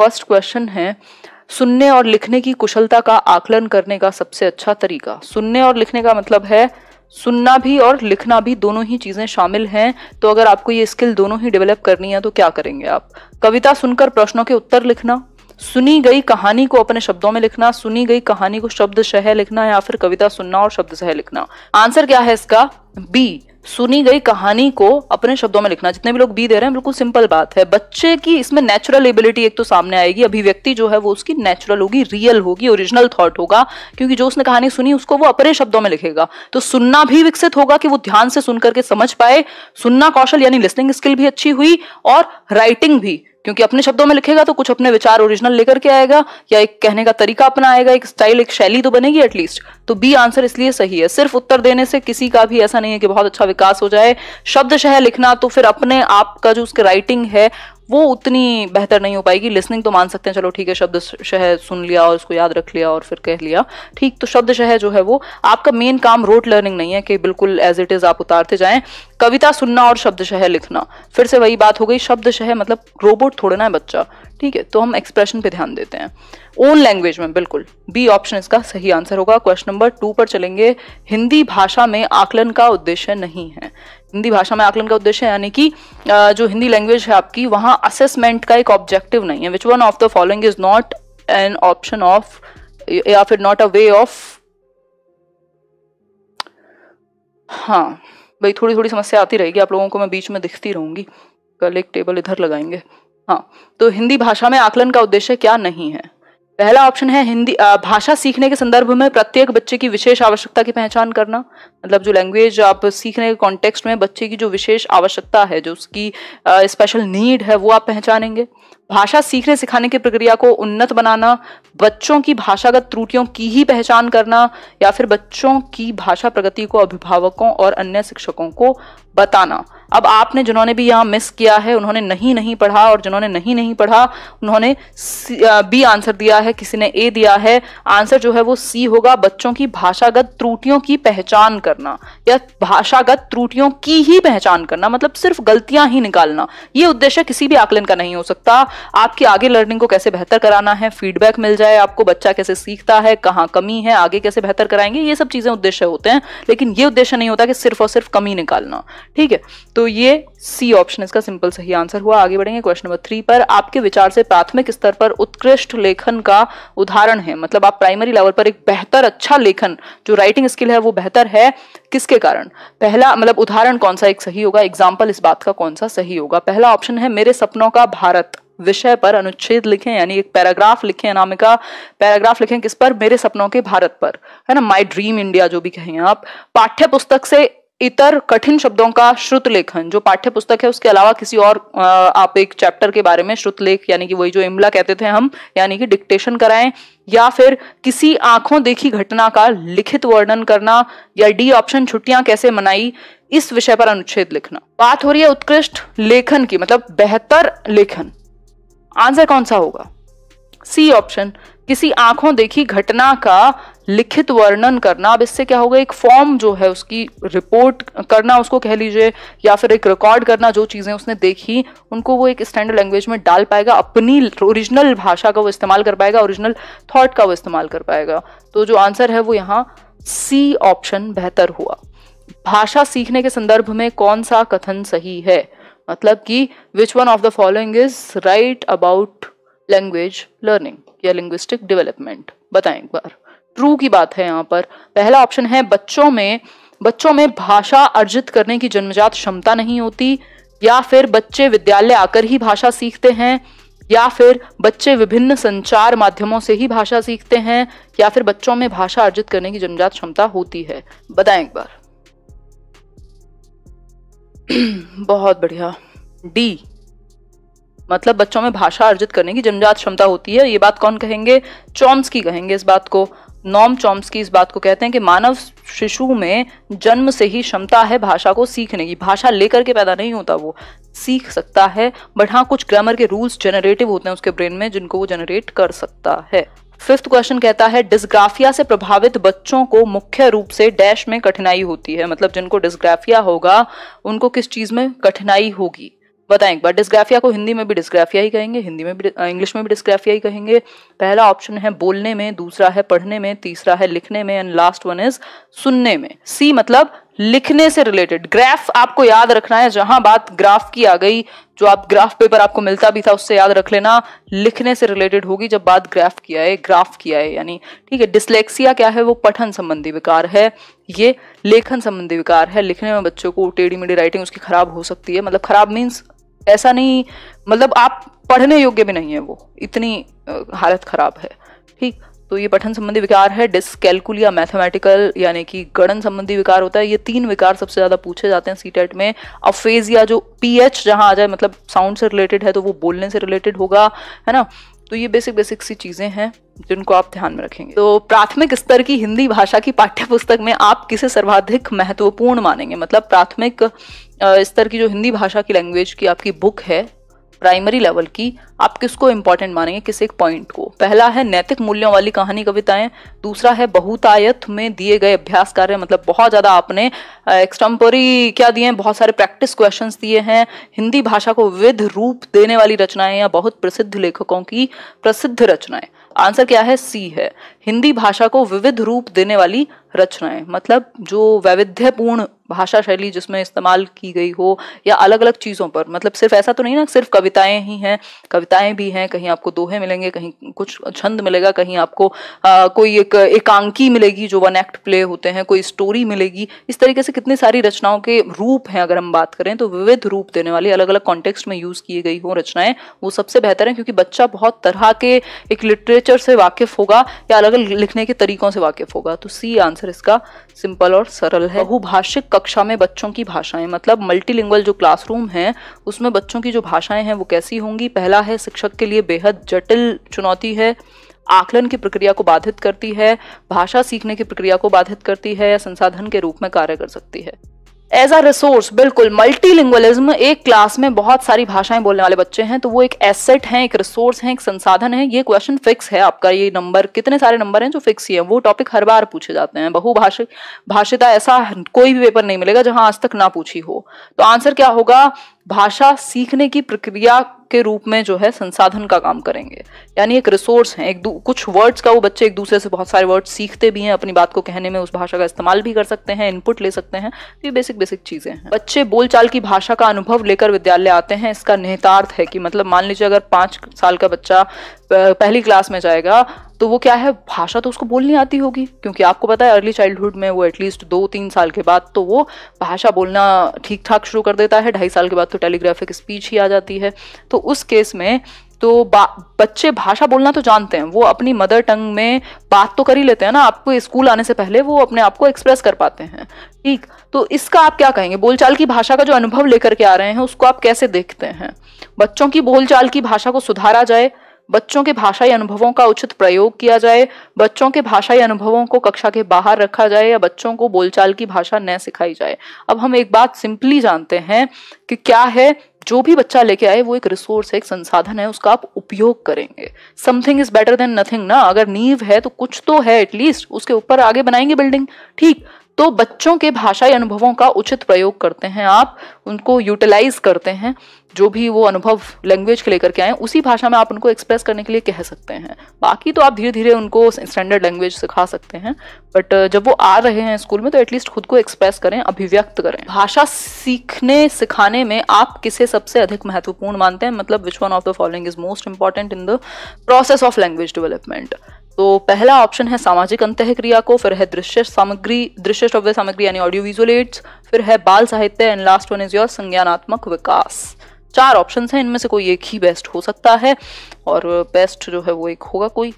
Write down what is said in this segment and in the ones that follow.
first question है सुनने और लिखने की कुशलता का आकलन करने का सबसे अच्छा तरीका सुनने और लिखने का मतलब है सुनना भी और लिखना भी दोनों ही चीज़ें शामिल हैं तो अगर आपको ये स्किल दोनों ही डेवलप करनी है तो क्या करेंगे आप कविता सुनकर प्रश्नों के उत्तर लिखना सुनी गई कहानी को अपने शब्दों में लिखना सुनी गई कहानी को शब्द शह लिखना या फिर कविता सुनना और शब्द शह लिखना आंसर क्या है इसका बी सुनी गई कहानी को अपने शब्दों में लिखना जितने भी लोग बी दे रहे हैं बिल्कुल सिंपल बात है बच्चे की इसमें नेचुरल एबिलिटी एक तो सामने आएगी अभिव्यक्ति जो है वो उसकी नेचुरल होगी रियल होगी ओरिजिनल थॉट होगा क्योंकि जो उसने कहानी सुनी उसको वो अपने शब्दों में लिखेगा तो सुनना भी विकसित होगा कि वो ध्यान से सुन करके समझ पाए सुनना कौशल यानी लिसनिंग स्किल भी अच्छी हुई और राइटिंग भी क्योंकि अपने शब्दों में लिखेगा तो कुछ अपने विचार ओरिजिनल लेकर के आएगा या एक कहने का तरीका अपना आएगा एक स्टाइल एक शैली तो बनेगी एटलीस्ट तो बी आंसर इसलिए सही है सिर्फ उत्तर देने से किसी का भी ऐसा नहीं है कि बहुत अच्छा विकास हो जाए शब्द शह लिखना तो फिर अपने आप का जो उसके राइटिंग है वो उतनी बेहतर नहीं हो पाएगी लिसनिंग तो मान सकते हैं चलो ठीक है शब्द शह सुन लिया और उसको याद रख लिया और फिर कह लिया ठीक तो शब्द शह जो है वो आपका मेन काम रोट लर्निंग नहीं है कि बिल्कुल एज इट इज आप उतारते जाएं कविता सुनना और शब्द शह लिखना फिर से वही बात हो गई शब्द शह मतलब रोबोट थोड़े ना है बच्चा ठीक है तो हम एक्सप्रेशन पे ध्यान देते हैं ओन लैंग्वेज में बिल्कुल बी ऑप्शन इसका सही आंसर होगा क्वेश्चन नंबर टू पर चलेंगे हिंदी भाषा में आकलन का उद्देश्य नहीं है हिंदी भाषा में आकलन का उद्देश्य यानी कि जो हिंदी लैंग्वेज है आपकी वहाँ असेसमेंट का एक ऑब्जेक्टिव नहीं है which one of the following is not an option of या फिर नॉट अ वे ऑफ हाँ भाई थोड़ी थोड़ी समस्या आती रहेगी आप लोगों को मैं बीच में दिखती रहूंगी कल एक टेबल इधर लगाएंगे हाँ तो हिंदी भाषा में आकलन का उद्देश्य क्या नहीं है पहला ऑप्शन है हिंदी भाषा सीखने के संदर्भ में प्रत्येक बच्चे की विशेष आवश्यकता की पहचान करना मतलब जो लैंग्वेज आप सीखने के कॉन्टेक्स्ट में बच्चे की जो विशेष आवश्यकता है जो उसकी स्पेशल नीड है वो आप पहचानेंगे भाषा सीखने सिखाने की प्रक्रिया को उन्नत बनाना बच्चों की भाषागत त्रुटियों की ही पहचान करना या फिर बच्चों की भाषा प्रगति को अभिभावकों और अन्य शिक्षकों को बताना अब आपने जिन्होंने भी यहाँ मिस किया है उन्होंने नहीं नहीं पढ़ा और जिन्होंने नहीं नहीं पढ़ा उन्होंने बी आंसर दिया है किसी ने ए दिया है आंसर जो है वो सी होगा बच्चों की भाषागत त्रुटियों की पहचान करना या भाषागत त्रुटियों की ही पहचान करना मतलब सिर्फ गलतियां ही निकालना ये उद्देश्य किसी भी आकलन का नहीं हो सकता आपकी आगे लर्निंग को कैसे बेहतर कराना है फीडबैक मिल जाए आपको बच्चा कैसे सीखता है कहाँ कमी है आगे कैसे बेहतर कराएंगे ये सब चीज़ें उद्देश्य होते हैं लेकिन ये उद्देश्य नहीं होता कि सिर्फ और सिर्फ कमी निकालना ठीक है तो ये सी ऑप्शन इसका सिंपल सही आंसर हुआ आगे बढ़ेंगे क्वेश्चन नंबर थ्री पर आपके विचार से प्राथमिक स्तर पर उत्कृष्ट लेखन का उदाहरण है मतलब आप प्राइमरी लेवल पर एक बेहतर अच्छा लेखन जो राइटिंग स्किल है वो बेहतर है किसके कारण पहला मतलब उदाहरण कौन सा एक सही होगा एग्जाम्पल इस बात का कौन सा सही होगा पहला ऑप्शन है मेरे सपनों का भारत विषय पर अनुच्छेद लिखें यानी एक पैराग्राफ लिखें अनामिका पैराग्राफ लिखें किस पर मेरे सपनों के भारत पर है ना माई ड्रीम इंडिया जो भी कहें आप पाठ्य पुस्तक से इतर कठिन शब्दों का श्रुत लेखन जो पाठ्य पुस्तक है उसके अलावा किसी और आप एक चैप्टर के बारे में श्रुत लेख यानी कि वही जो इमला कहते थे हम यानी कि डिक्टेशन कराएं या फिर किसी आंखों देखी घटना का लिखित वर्णन करना या डी ऑप्शन छुट्टियां कैसे मनाई इस विषय पर अनुच्छेद लिखना बात हो रही है उत्कृष्ट लेखन की मतलब बेहतर लेखन आंसर कौन सा होगा सी ऑप्शन किसी आंखों देखी घटना का लिखित वर्णन करना अब इससे क्या होगा एक फॉर्म जो है उसकी रिपोर्ट करना उसको कह लीजिए या फिर एक रिकॉर्ड करना जो चीज़ें उसने देखी उनको वो एक स्टैंडर्ड लैंग्वेज में डाल पाएगा अपनी ओरिजिनल भाषा का वो इस्तेमाल कर पाएगा ओरिजिनल थॉट का वो इस्तेमाल कर पाएगा तो जो आंसर है वो यहाँ सी ऑप्शन बेहतर हुआ भाषा सीखने के संदर्भ में कौन सा कथन सही है मतलब कि which one of the following is right about language learning या लिंग्विस्टिक डेवलपमेंट बताएं एक बार ट्रू की बात है यहाँ पर पहला ऑप्शन है बच्चों में बच्चों में भाषा अर्जित करने की जन्मजात क्षमता नहीं होती या फिर बच्चे विद्यालय आकर ही भाषा सीखते हैं या फिर बच्चे विभिन्न संचार माध्यमों से ही भाषा सीखते हैं या फिर बच्चों में भाषा अर्जित करने की जन्मजात क्षमता होती है बताएं एक बार बहुत बढ़िया डी मतलब बच्चों में भाषा अर्जित करने की जनजात क्षमता होती है ये बात कौन कहेंगे चॉम्स की कहेंगे इस बात को नॉम की इस बात को कहते हैं कि मानव शिशु में जन्म से ही क्षमता है भाषा को सीखने की भाषा लेकर के पैदा नहीं होता वो सीख सकता है बट हाँ कुछ ग्रामर के रूल्स जनरेटिव होते हैं उसके ब्रेन में जिनको वो जनरेट कर सकता है फिफ्थ क्वेश्चन कहता है डिस्ग्राफिया से प्रभावित बच्चों को मुख्य रूप से डैश में कठिनाई होती है मतलब जिनको डिस्ग्राफिया होगा उनको किस चीज में कठिनाई होगी बताएं एक बार डिस्ग्राफिया को हिंदी में भी डिस्ग्राफिया ही कहेंगे हिंदी में भी इंग्लिश में भी डिस्ग्राफिया ही कहेंगे पहला ऑप्शन है बोलने में दूसरा है पढ़ने में तीसरा है लिखने में एंड लास्ट वन इज सुनने में सी मतलब लिखने से रिलेटेड ग्राफ आपको याद रखना है जहां बात ग्राफ की आ गई जो आप ग्राफ पेपर आपको मिलता भी था उससे याद रख लेना लिखने से रिलेटेड होगी जब बात ग्राफ की आए ग्राफ की आए यानी ठीक है डिस्लेक्सिया क्या है वो पठन संबंधी विकार है ये लेखन संबंधी विकार है लिखने में बच्चों को टेढ़ी मेढ़ी राइटिंग उसकी खराब हो सकती है मतलब खराब मीन्स ऐसा नहीं मतलब आप पढ़ने योग्य भी नहीं है वो इतनी हालत खराब है ठीक तो ये पठन संबंधी विकार है या मैथमेटिकल यानी कि गणन संबंधी विकार होता है ये तीन विकार सबसे ज्यादा पूछे जाते हैं सीटेट e में या जो पीएच जहां आ जाए मतलब साउंड से रिलेटेड है तो वो बोलने से रिलेटेड होगा है ना तो ये बेसिक बेसिक सी चीज़ें हैं जिनको आप ध्यान में रखेंगे तो प्राथमिक स्तर की हिंदी भाषा की पाठ्य पुस्तक में आप किसे सर्वाधिक महत्वपूर्ण मानेंगे मतलब प्राथमिक स्तर की जो हिंदी भाषा की लैंग्वेज की आपकी बुक है प्राइमरी लेवल की आप किसको इम्पोर्टेंट मानेंगे किस एक पॉइंट को पहला है नैतिक मूल्यों वाली कहानी कविताएं दूसरा है बहुतायत में दिए गए अभ्यास कार्य मतलब बहुत ज़्यादा आपने एक्सटम्पोरी क्या दिए हैं बहुत सारे प्रैक्टिस क्वेश्चंस दिए हैं हिंदी भाषा को विध रूप देने वाली रचनाएं या बहुत प्रसिद्ध लेखकों की प्रसिद्ध रचनाएं आंसर क्या है सी है हिंदी भाषा को विविध रूप देने वाली रचनाएं मतलब जो वैविध्यपूर्ण भाषा शैली जिसमें इस्तेमाल की गई हो या अलग अलग चीज़ों पर मतलब सिर्फ ऐसा तो नहीं ना सिर्फ कविताएं ही हैं कविताएं भी हैं कहीं आपको दोहे मिलेंगे कहीं कुछ छंद मिलेगा कहीं आपको आ, कोई एक एकांकी मिलेगी जो वन एक्ट प्ले होते हैं कोई स्टोरी मिलेगी इस तरीके से कितनी सारी रचनाओं के रूप हैं अगर हम बात करें तो विविध रूप देने वाली अलग अलग कॉन्टेक्स्ट में यूज़ की गई हो रचनाएं वो सबसे बेहतर है क्योंकि बच्चा बहुत तरह के एक लिटरेचर से वाकिफ होगा या अलग केवल लिखने के तरीकों से वाकिफ होगा तो सी आंसर इसका सिंपल और सरल है बहुभाषिक कक्षा में बच्चों की भाषाएं मतलब मल्टीलिंगुअल जो क्लासरूम है उसमें बच्चों की जो भाषाएं हैं वो कैसी होंगी पहला है शिक्षक के लिए बेहद जटिल चुनौती है आकलन की प्रक्रिया को बाधित करती है भाषा सीखने की प्रक्रिया को बाधित करती है या संसाधन के रूप में कार्य कर सकती है एज अ रिसोर्स बिल्कुल मल्टीलिंगुअलिज्म एक क्लास में बहुत सारी भाषाएं बोलने वाले बच्चे हैं तो वो एक एसेट है एक रिसोर्स है एक संसाधन है ये क्वेश्चन फिक्स है आपका ये नंबर कितने सारे नंबर हैं जो फिक्स ही है वो टॉपिक हर बार पूछे जाते हैं बहुभाषिक भाषिता ऐसा कोई भी पेपर नहीं मिलेगा जहां आज तक ना पूछी हो तो आंसर क्या होगा भाषा सीखने की प्रक्रिया के रूप में जो है संसाधन का काम करेंगे यानी एक रिसोर्स है एक कुछ वर्ड्स का वो बच्चे एक दूसरे से बहुत सारे वर्ड्स सीखते भी हैं अपनी बात को कहने में उस भाषा का इस्तेमाल भी कर सकते हैं इनपुट ले सकते हैं तो ये बेसिक बेसिक चीज़ें हैं बच्चे बोलचाल की भाषा का अनुभव लेकर विद्यालय आते हैं इसका निहितार्थ है कि मतलब मान लीजिए अगर पाँच साल का बच्चा पहली क्लास में जाएगा तो वो क्या है भाषा तो उसको बोलनी आती होगी क्योंकि आपको पता है अर्ली चाइल्डहुड में वो एटलीस्ट दो तीन साल के बाद तो वो भाषा बोलना ठीक ठाक शुरू कर देता है ढाई साल के बाद तो टेलीग्राफिक स्पीच ही आ जाती है तो उस केस में तो बच्चे भाषा बोलना तो जानते हैं वो अपनी मदर टंग में बात तो कर ही लेते हैं ना आपको स्कूल आने से पहले वो अपने आप को एक्सप्रेस कर पाते हैं ठीक तो इसका आप क्या कहेंगे बोलचाल की भाषा का जो अनुभव लेकर के आ रहे हैं उसको आप कैसे देखते हैं बच्चों की बोलचाल की भाषा को सुधारा जाए बच्चों के भाषाई अनुभवों का उचित प्रयोग किया जाए बच्चों के भाषाई अनुभवों को कक्षा के बाहर रखा जाए या बच्चों को बोलचाल की भाषा न सिखाई जाए अब हम एक बात सिंपली जानते हैं कि क्या है जो भी बच्चा लेके आए वो एक रिसोर्स है एक संसाधन है उसका आप उपयोग करेंगे something is better than nothing ना अगर नींव है तो कुछ तो है एटलीस्ट उसके ऊपर आगे बनाएंगे बिल्डिंग ठीक तो बच्चों के भाषाई अनुभवों का उचित प्रयोग करते हैं आप उनको यूटिलाइज करते हैं जो भी वो अनुभव लैंग्वेज के लेकर के आए उसी भाषा में आप उनको एक्सप्रेस करने के लिए कह सकते हैं बाकी तो आप धीरे धीरे उनको स्टैंडर्ड लैंग्वेज सिखा सकते हैं बट uh, जब वो आ रहे हैं स्कूल में तो एटलीस्ट खुद को एक्सप्रेस करें अभिव्यक्त करें भाषा सीखने सिखाने में आप किसे सबसे अधिक महत्वपूर्ण मानते हैं मतलब which one of the following is most important in the process of language development तो पहला ऑप्शन है सामाजिक अंत क्रिया को फिर है दृश्य सामग्री दृश्य श्रव्य सामग्री यानी ऑडियो विजुअल एड्स फिर है बाल साहित्य and last one is your संज्ञानात्मक विकास चार ऑप्शन हैं इनमें से कोई एक ही बेस्ट हो सकता है और बेस्ट जो है वो एक होगा कोई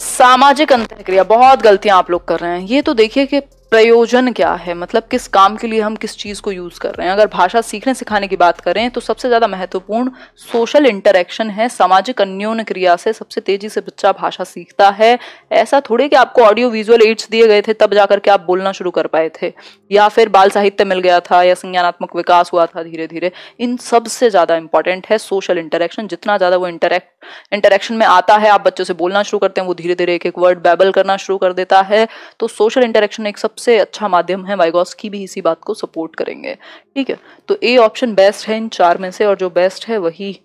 सामाजिक अंतक्रिया बहुत गलतियां आप लोग कर रहे हैं ये तो देखिए कि प्रयोजन क्या है मतलब किस काम के लिए हम किस चीज़ को यूज़ कर रहे हैं अगर भाषा सीखने सिखाने की बात करें तो सबसे ज़्यादा महत्वपूर्ण सोशल इंटरेक्शन है सामाजिक अन्योन क्रिया से सबसे तेज़ी से बच्चा भाषा सीखता है ऐसा थोड़े कि आपको ऑडियो विजुअल एड्स दिए गए थे तब जाकर के आप बोलना शुरू कर पाए थे या फिर बाल साहित्य मिल गया था या संज्ञानात्मक विकास हुआ था धीरे धीरे इन सबसे ज़्यादा इंपॉर्टेंट है सोशल इंटरेक्शन जितना ज़्यादा वो इंटरेक्ट इंटरेक्शन में आता है आप बच्चों से बोलना शुरू करते हैं वो धीरे धीरे एक एक वर्ड बैबल करना शुरू कर देता है तो सोशल इंटरेक्शन एक सबसे सबसे अच्छा माध्यम है वाइगॉस की भी इसी बात को सपोर्ट करेंगे ठीक है तो ए ऑप्शन बेस्ट है इन चार में से और जो बेस्ट है वही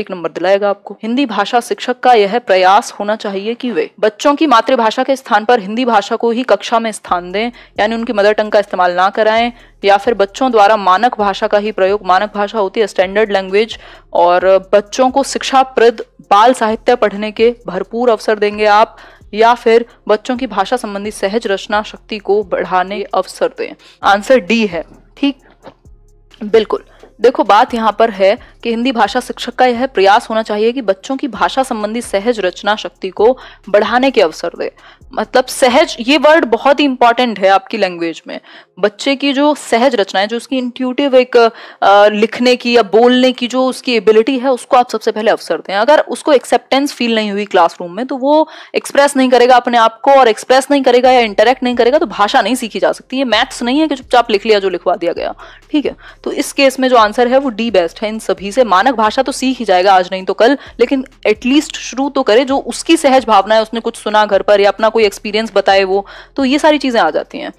एक नंबर दिलाएगा आपको हिंदी भाषा शिक्षक का यह प्रयास होना चाहिए कि वे बच्चों की मातृभाषा के स्थान पर हिंदी भाषा को ही कक्षा में स्थान दें यानी उनकी मदर टंग का इस्तेमाल ना कराएं या फिर बच्चों द्वारा मानक भाषा का ही प्रयोग मानक भाषा होती है स्टैंडर्ड लैंग्वेज और बच्चों को शिक्षाप्रद बाल साहित्य पढ़ने के भरपूर अवसर देंगे आप या फिर बच्चों की भाषा संबंधी सहज रचना शक्ति को बढ़ाने अवसर दें आंसर डी है ठीक बिल्कुल देखो बात यहाँ पर है कि हिंदी भाषा शिक्षक का यह प्रयास होना चाहिए कि बच्चों की भाषा संबंधी सहज रचना शक्ति को बढ़ाने के अवसर दे मतलब सहज ये वर्ड बहुत ही इंपॉर्टेंट है आपकी लैंग्वेज में बच्चे की जो सहज रचना है जो उसकी इंट्यूटिव एक लिखने की या बोलने की जो उसकी एबिलिटी है उसको आप सबसे पहले अवसर दें अगर उसको एक्सेप्टेंस फील नहीं हुई क्लासरूम में तो वो एक्सप्रेस नहीं करेगा अपने आप को और एक्सप्रेस नहीं करेगा या इंटरेक्ट नहीं करेगा तो भाषा नहीं सीखी जा सकती ये मैथ्स नहीं है कि चुपचाप लिख लिया जो लिखवा दिया गया ठीक है तो इस केस में जो आंसर आंसर है वो डी बेस्ट है इन सभी से मानक भाषा तो सीख ही जाएगा आज नहीं तो कल लेकिन एटलीस्ट शुरू तो करे जो उसकी सहज भावना है उसने कुछ सुना घर पर या अपना कोई एक्सपीरियंस बताए वो तो ये सारी चीज़ें आ जाती हैं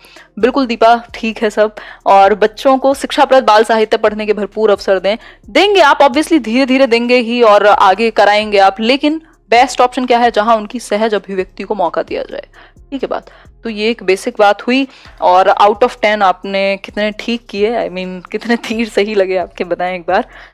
बिल्कुल दीपा ठीक है सब और बच्चों को शिक्षाप्रद बाल साहित्य पढ़ने के भरपूर अवसर दें देंगे आप ऑब्वियसली धीरे धीरे देंगे ही और आगे कराएंगे आप लेकिन बेस्ट ऑप्शन क्या है जहां उनकी सहज अभिव्यक्ति को मौका दिया जाए ठीक है बात तो ये एक बेसिक बात हुई और आउट ऑफ टेन आपने कितने ठीक किए आई मीन कितने तीर सही लगे आपके बताएं एक बार